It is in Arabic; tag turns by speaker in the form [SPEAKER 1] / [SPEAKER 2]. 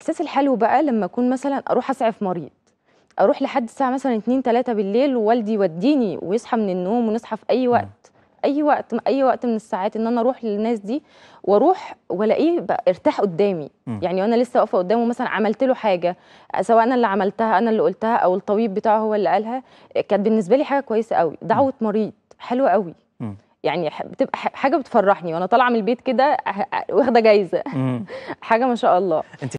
[SPEAKER 1] الإحساس الحلو بقى لما أكون مثلًا أروح أسعف مريض، أروح لحد الساعة مثلًا 3 بالليل ووالدي يوديني ويصحى من النوم ونصحى في أي إمم. وقت أي وقت من الساعات إن أنا أروح للناس دي وأروح وألاقيه بقى ارتاح قدّامي، م. يعني وأنا لسه واقفة قدّامه مثلًا عملت له حاجة سواء أنا اللي عملتها، أنا اللي قُلتها أو الطبيب بتاعه هو اللي قالها، كانت بالنسبة لي حاجة كويسة أوي، دعوة مريض حلوة أوي، م. يعني بتبقى حاجة بتفرّحني وأنا طالعة من البيت كده واخدة جايزة حاجة ما شاء الله.